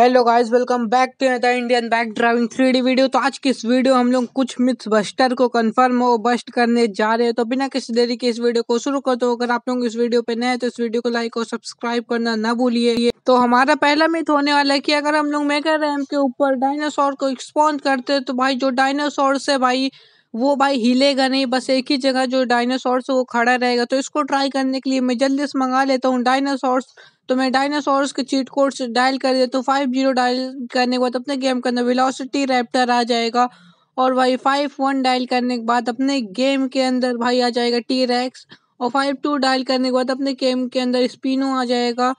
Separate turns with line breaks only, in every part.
hello guys welcome back to the Indian bike driving three video तो आज की इस वीडियो हम लोग कुछ मिथ्स बस्टर को कंफर्म हो बस्ट करने जा रहे हैं तो बिना किसी देरी के इस वीडियो को शुरू कर दो तो अगर आप लोग इस वीडियो पे नए हैं तो इस वीडियो को लाइक और सब्सक्राइब करना ना भूलिए तो हमारा पहला मिथ होने वाला है कि अगर हम लोग मेगा रैम के ऊपर डायनासोर को एक्सपॉन्ड करते तो भाई जो डायनासोर से भाई वो भाई हिलेगा नहीं बस एक ही जगह जो डायनासोर से वो खड़ा रहेगा तो इसको ट्राई करने के लिए मैं जल्दी से मंगा लेता हूँ डायनासोर्स तो मैं डायनासोरस के चीट कोड से डायल कर दिया तो फाइव जीरो डायल करने के बाद अपने गेम के अंदर विलोसिटी रैप्टर आ जाएगा और भाई फाइव वन डायल करने के बाद अपने गेम के अंदर भाई आ जाएगा टी रैक्स और फाइव टू डायल करने के बाद अपने गेम के अंदर स्पिनो आ जाएगा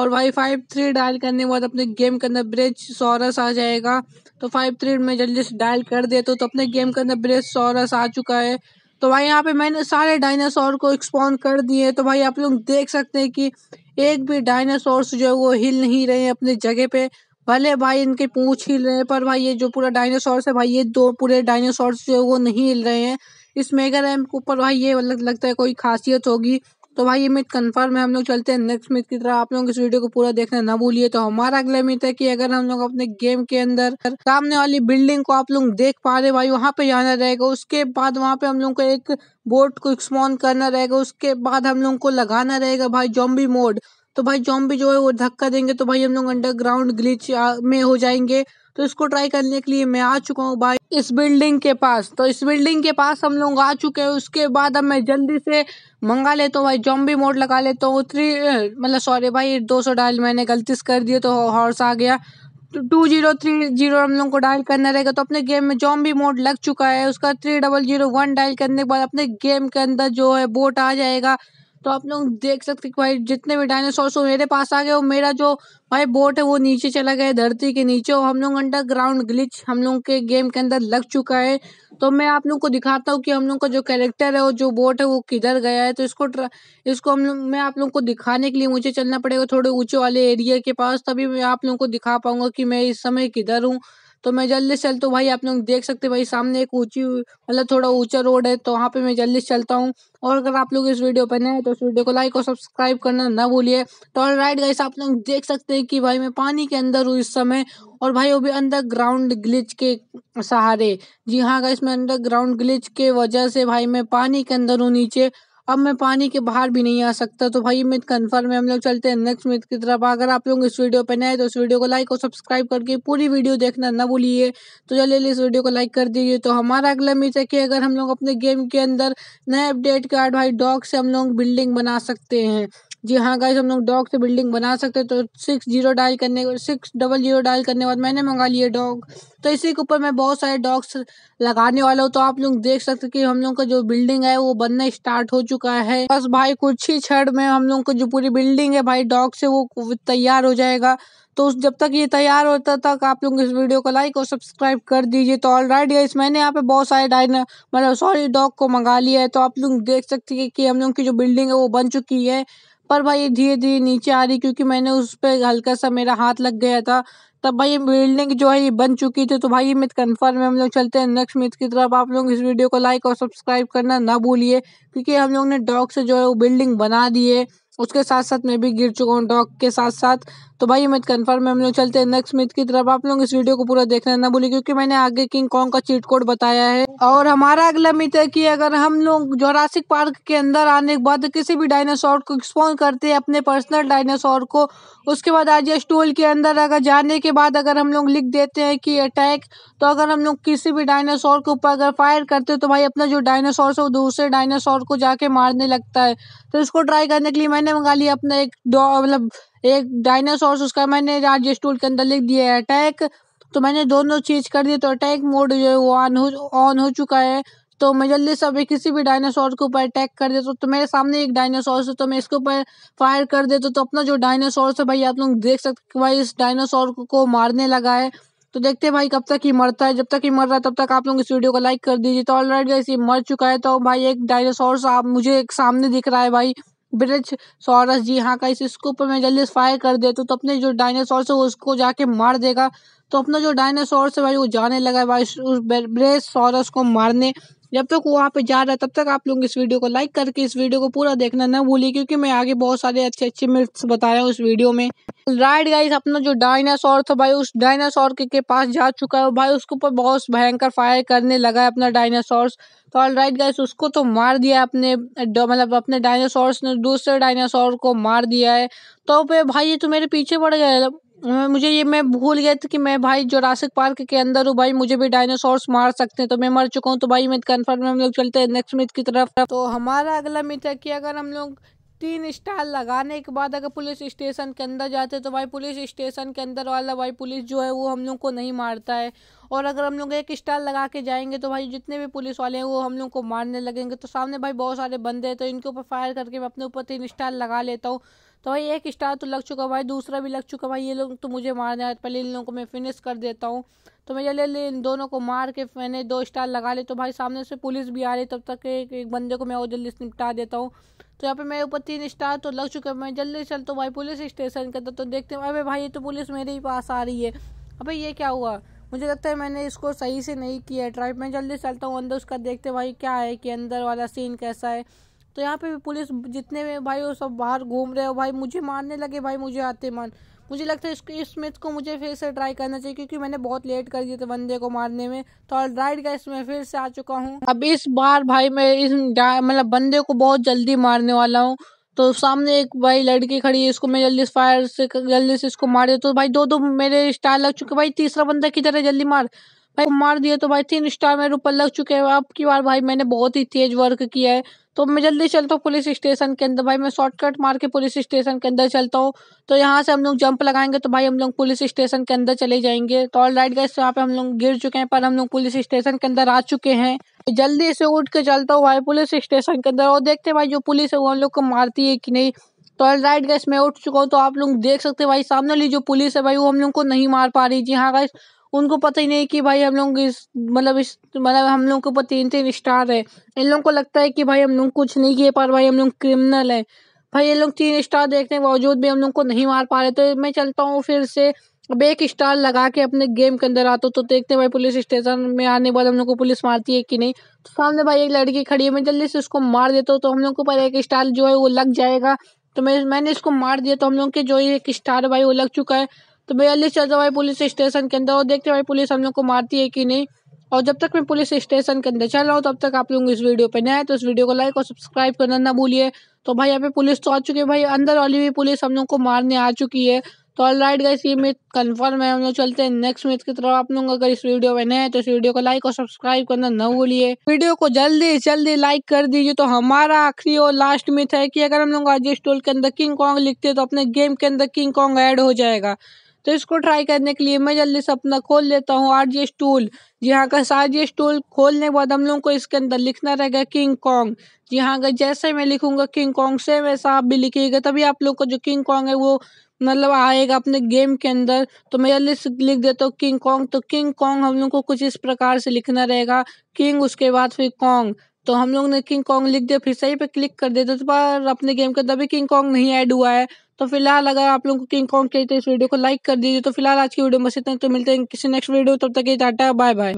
और भाई फाइव थ्री डायल करने के बाद अपने गेम के अंदर ब्रिज सोरस आ जाएगा तो फाइव थ्री में जल्दी से डायल कर दे तो, तो अपने गेम के अंदर ब्रेज सोरस आ चुका है तो भाई यहाँ पे मैंने सारे डायनासोर को एक्सपॉन कर दिए तो भाई आप लोग देख सकते हैं कि एक भी डायनासोर जो है वो हिल नहीं रहे हैं जगह पे भले भाई इनके पूँछ हिल रहे हैं पर भाई ये जो पूरा डायनासोर है भाई ये दो पूरे डायनासोर जो है वो नहीं हिल रहे हैं इस मेगा रैम के ऊपर भाई ये लगता है कोई खासियत होगी तो भाई ये मीट कन्फर्म है हम लोग चलते हैं नेक्स्ट मीट की तरह आप लोग इस वीडियो को पूरा देखना ना भूलिए तो हमारा अगला मीट है कि अगर हम लोग अपने गेम के अंदर सामने वाली बिल्डिंग को आप लोग देख पा रहे भाई वहाँ पे जाना रहेगा उसके बाद वहाँ पे हम लोग को एक बोर्ड को एक्समॉन करना रहेगा उसके बाद हम लोग को लगाना रहेगा भाई जॉम्बी मोड तो भाई जॉम्बी जो है वो धक्का देंगे तो भाई हम लोग अंडरग्राउंड ग्लिच में हो जाएंगे तो इसको ट्राई करने के लिए मैं आ चुका हूँ भाई इस बिल्डिंग के पास तो इस बिल्डिंग के पास हम लोग आ चुके हैं उसके बाद अब मैं जल्दी से मंगा लेता हूँ भाई जॉम्बी मोड लगा लेता हूँ थ्री मतलब सॉरी भाई दो सौ डायल मैंने गलती से कर दिया तो हॉर्स आ गया टू जीरो थ्री जीरो हम लोग को डायल करना रहेगा तो अपने गेम में जॉम्बी मोड लग चुका है उसका three double zero one dial करने के बाद अपने गेम के अंदर जो है बोट आ जाएगा तो आप लोग देख सकते कि भाई जितने भी डायनासोर्स मेरे पास आ गए और मेरा जो भाई बोट है वो नीचे चला गया धरती के नीचे और हम लोग अंडरग्राउंड ग्लिच हम लोग के गेम के अंदर लग चुका है तो मैं आप लोग को दिखाता हूँ कि हम लोग का जो कैरेक्टर है और जो बोट है वो किधर गया है तो इसको ट्र... इसको हम लोग मैं आप लोग को दिखाने के लिए मुझे चलना पड़ेगा थोड़े ऊँचे वाले एरिया के पास तभी मैं आप लोगों को दिखा पाऊंगा कि मैं इस समय किधर हूँ तो मैं जल्दी से चलता हूँ भाई आप लोग देख सकते भाई सामने एक ऊंची मतलब थोड़ा ऊंचा रोड है तो वहाँ पे मैं जल्दी से चलता हूँ और अगर आप लोग इस वीडियो पर नए तो इस वीडियो को लाइक और सब्सक्राइब करना ना भूलिए तो ऑल राइट गाइस आप लोग देख सकते हैं कि भाई मैं पानी के अंदर हूँ इस समय और भाई वो भी अंडरग्राउंड ग्लिच के सहारे जी हाँ गाइस मैं अंडरग्राउंड ग्लिच के वजह से भाई मैं पानी के अंदर हूँ नीचे अब मैं पानी के बाहर भी नहीं आ सकता तो भाई मित कन्फर्म है हम लोग चलते हैं नेक्स्ट मित की तरफ अगर आप लोग इस वीडियो पर नए तो इस वीडियो को लाइक और सब्सक्राइब करके पूरी वीडियो देखना ना भूलिए तो जल्दी इस वीडियो को लाइक कर दीजिए तो हमारा अगला मित है कि अगर हम लोग अपने गेम के अंदर नए अपडेट कार्ड भाई डॉग से हम लोग बिल्डिंग बना सकते हैं जी हाँ गाइस हम लोग डॉग से बिल्डिंग बना सकते हैं तो सिक्स जीरो डायल करने सिक्स डबल जीरो डायल करने के बाद मैंने मंगा लिया डॉग तो इसी के ऊपर मैं बहुत सारे डॉग्स लगाने वाला हूँ तो आप लोग देख सकते कि हम लोग का जो बिल्डिंग है वो बनना स्टार्ट हो चुका है बस भाई कुछ ही छड़ में हम लोग का जो पूरी बिल्डिंग है भाई डॉग से वो तैयार हो जाएगा तो उस जब तक ये तैयार होता तक आप लोग इस वीडियो को लाइक और सब्सक्राइब कर दीजिए तो ऑल राइट गाइस मैंने यहाँ पे बहुत सारे डाइन मतलब सॉरी डॉग को मंगा लिया है तो आप लोग देख सकते हैं कि हम लोग की जो बिल्डिंग है वो बन चुकी है पर भाई धीरे धीरे नीचे आ रही क्योंकि मैंने उस पर हल्का सा मेरा हाथ लग गया था तब भाई बिल्डिंग जो है ये बन चुकी थी तो भाई ये मिथ कन्फर्म है हम लोग चलते हैं नेक्स्ट मिथ की तरफ आप लोग इस वीडियो को लाइक और सब्सक्राइब करना ना भूलिए क्योंकि हम लोग ने डॉग से जो है वो बिल्डिंग बना दी है उसके साथ साथ मैं भी गिर चुका हूँ डॉग के साथ साथ तो भाई मिथ कन्फर्म है हम लोग चलते हैं नेक्स्ट मिथ की तरफ आप लोग इस वीडियो को पूरा देखना ना भूलिए क्योंकि मैंने आगे किंग कॉन्ग का चीट कोड बताया है और हमारा अगला मिथ है कि अगर हम लोग जोरासिक पार्क के अंदर आने के बाद किसी भी डायनासोर को एक्सपोन करते हैं अपने पर्सनल डायनासोर को उसके बाद आज स्टोल के अंदर अगर जाने के बाद अगर हम लोग लिख देते हैं कि अटैक तो अगर हम लोग किसी भी डायनासोर के ऊपर अगर फायर करते तो भाई अपना जो डायनासोर है वो दूसरे डायनासोर को जाके मारने लगता है तो इसको ट्राई करने के लिए मैंने मंगा लिया अपना एक मतलब एक डायनासोर उसका मैंने राज्य स्टूल के अंदर लिख दिया है अटैक तो मैंने दोनों चीज़ कर दी तो अटैक मोड जो है वो ऑन हो ऑन हो चुका है तो मैं जल्दी से अभी किसी भी डायनासोर के ऊपर अटैक कर देता तो मेरे सामने एक डायनासोर से तो मैं इसके ऊपर फायर कर देता तो अपना जो डायनासोर है भाई आप लोग देख सकते भाई इस डायनासोर को मारने लगा है तो देखते हैं भाई कब तक ही मरता है जब तक ही मर रहा है तब तक आप लोग इस वीडियो को लाइक कर दीजिए तो ऑलराइट गाइस ये मर चुका है तो भाई एक डायनासोर आप मुझे एक सामने दिख रहा है भाई ब्रिज सोरस जी हाँ का इसके ऊपर मैं जल्दी फायर कर देता तो अपने जो डायनासोर है उसको जाके मार देगा तो अपना जो डायनासोर से भाई वो जाने लगा है भाई उस ब्रेज सोरस को मारने जब तक वो वहाँ पे जा रहा है तब तक आप लोग इस वीडियो को लाइक करके इस वीडियो को पूरा देखना ना भूलिए क्योंकि मैं आगे बहुत सारे अच्छे अच्छे मिल्स बता रहा हूँ इस वीडियो में राइट गाइस अपना जो डायनासोर था भाई उस डायनासोर के, के पास जा चुका है भाई उसके ऊपर बहुत भयंकर फायर करने लगा है अपना डायनासोर तो ऑल राइट गाइस उसको तो मार दिया अपने मतलब अपने डायनासोर ने दूसरे डायनासोर को मार दिया है तो भाई ये तो मेरे पीछे पड़ गया मुझे ये मैं भूल गया था कि मैं भाई जोरासिक पार्क के अंदर हूँ भाई मुझे भी डायनासोर्स मार सकते हैं तो मैं मर चुका हूँ तो भाई मैं कन्फर्म हम लोग चलते हैं नेक्स्ट मिथ की तरफ तो हमारा अगला मिथ है कि अगर हम लोग तीन स्टार लगाने के बाद अगर पुलिस स्टेशन के अंदर जाते तो भाई पुलिस स्टेशन के अंदर वाला भाई पुलिस जो है वो हम लोग को नहीं मारता है और अगर हम लोग एक स्टार लगा के जाएंगे तो भाई जितने भी पुलिस वाले हैं वो हम लोग को मारने लगेंगे तो सामने भाई बहुत सारे बंदे हैं तो इनके ऊपर फायर करके मैं अपने ऊपर तीन स्टार लगा लेता हूँ तो भाई एक स्टार तो लग चुका भाई दूसरा भी लग चुका भाई ये लोग तो मुझे मारने आए पहले इन लोगों को मैं फिनिश कर देता हूँ तो मैं जल्दी इन दोनों को मार के मैंने दो स्टार लगा ले तो भाई सामने से पुलिस भी आ रही तब तक एक, एक बंदे को मैं और जल्दी से निपटा देता हूँ तो यहाँ पे मेरे ऊपर तीन स्टार तो लग चुके मैं जल्दी चलता हूँ भाई पुलिस स्टेशन के तो देखते हैं अभी भाई ये तो पुलिस मेरे ही पास आ रही है अभी ये क्या हुआ मुझे लगता है मैंने इसको सही से नहीं किया है ट्राइप मैं जल्दी चलता हूँ अंदर उसका देखते भाई क्या है कि अंदर वाला सीन कैसा है तो यहाँ पे भी पुलिस जितने में भाई वो सब बाहर घूम रहे हो भाई मुझे मारने लगे भाई मुझे आते मान मुझे लगता है इस इस मैच को मुझे फिर से ट्राई करना चाहिए क्योंकि मैंने बहुत लेट कर दिए थे बंदे को मारने में तो ऑल राइट गाइस मैं फिर से आ चुका हूँ अब इस बार भाई मैं इस मतलब बंदे को बहुत जल्दी मारने वाला हूँ तो सामने एक भाई लड़की खड़ी है इसको मैं जल्दी से फायर से जल्दी से इसको मारे तो भाई दो दो मेरे स्टार लग चुके भाई तीसरा बंदा किधर है जल्दी मार भाई मार दिया तो भाई तीन स्टार मेरे ऊपर लग चुके हैं अब की बार भाई मैंने बहुत ही तेज वर्क किया है तो मैं जल्दी चलता हूँ पुलिस स्टेशन के अंदर भाई मैं शॉर्टकट मार के पुलिस स्टेशन के अंदर चलता हूँ तो यहाँ से हम लोग जंप लगाएंगे तो भाई हम लोग पुलिस स्टेशन के अंदर चले जाएंगे तो ऑल राइट गैस यहाँ पे हम लोग गिर चुके हैं पर हम लोग पुलिस स्टेशन के अंदर आ चुके हैं जल्दी से उठ के चलता हूँ भाई पुलिस स्टेशन के अंदर और देखते भाई जो पुलिस है वो हम लोग को मारती है कि नहीं तो ऑल राइट गैस मैं उठ चुका हूँ तो आप लोग देख सकते भाई सामने वाली जो पुलिस है भाई वो हम लोग को नहीं मार पा रही जी हाँ गाइस उनको पता ही नहीं कि भाई हम लोग इस मतलब इस मतलब हम लोग के ऊपर तीन तीन स्टार है इन लोगों को लगता है कि भाई हम लोग कुछ नहीं किए पर भाई हम लोग क्रिमिनल है भाई ये लोग तीन स्टार देखने के बावजूद भी हम लोग को नहीं मार पा रहे तो मैं चलता हूँ फिर से अब एक स्टार लगा के अपने गेम के अंदर आता तो देखते भाई पुलिस स्टेशन में आने के बाद हम लोग को पुलिस मारती है कि नहीं तो सामने भाई एक लड़की खड़ी है मैं जल्दी से उसको मार देता हूँ तो हम लोग को पर एक स्टार जो है वो लग जाएगा तो मैं मैंने इसको मार दिया तो हम लोग के जो एक स्टार भाई वो लग चुका है तो बयालीस चल हमारे पुलिस स्टेशन के अंदर और देखते भाई पुलिस हम लोग को मारती है कि नहीं और जब तक मैं पुलिस स्टेशन के अंदर चल रहा हूँ तब तक आप लोग इस वीडियो पे नए तो इस वीडियो को लाइक और सब्सक्राइब करना ना भूलिए तो भाई यहाँ पे पुलिस तो आ चुकी है भाई अंदर वाली भी पुलिस हम लोग को मारने आ चुकी है तो ऑल राइट गाइस ये मैच कन्फर्म है हम लोग चलते हैं नेक्स्ट मैच की तरफ आप लोग अगर इस वीडियो में नए तो इस वीडियो को लाइक और सब्सक्राइब करना न भूलिए वीडियो को जल्दी जल्दी लाइक कर दीजिए तो हमारा आखिरी और लास्ट मैच है कि अगर हम लोग आज स्टोल के अंदर किंग कॉन्ग लिखते हैं तो अपने गेम के अंदर किंग कॉन्ग ऐड हो जाएगा तो इसको ट्राई करने के लिए मैं जल्दी से अपना खोल लेता हूँ आर जी स्टूल जी हाँ गैस आर जी स्टूल खोलने के बाद हम लोग को इसके अंदर लिखना रहेगा किंग कॉन्ग जी हाँ जैसे मैं लिखूंगा किंग कॉन्ग से वैसा आप भी लिखिएगा तभी आप लोग को जो किंग कॉन्ग है वो मतलब आएगा अपने गेम के अंदर तो मैं जल्दी से लिख देता हूँ किंग कॉन्ग तो किंग कॉन्ग हम लोग को कुछ इस प्रकार से लिखना रहेगा किंग उसके बाद फिर कॉन्ग तो हम लोग ने किंग कॉन्ग लिख दिया फिर सही पे क्लिक कर देते तो पर अपने गेम का तभी किंग कॉन्ग नहीं ऐड हुआ है तो फिलहाल अगर आप लोगों को किंग कॉन्ग चाहिए तो इस वीडियो को लाइक कर दीजिए तो फिलहाल आज की वीडियो में इतना तो मिलते हैं किसी नेक्स्ट वीडियो तब तक ये टाटा बाय बाय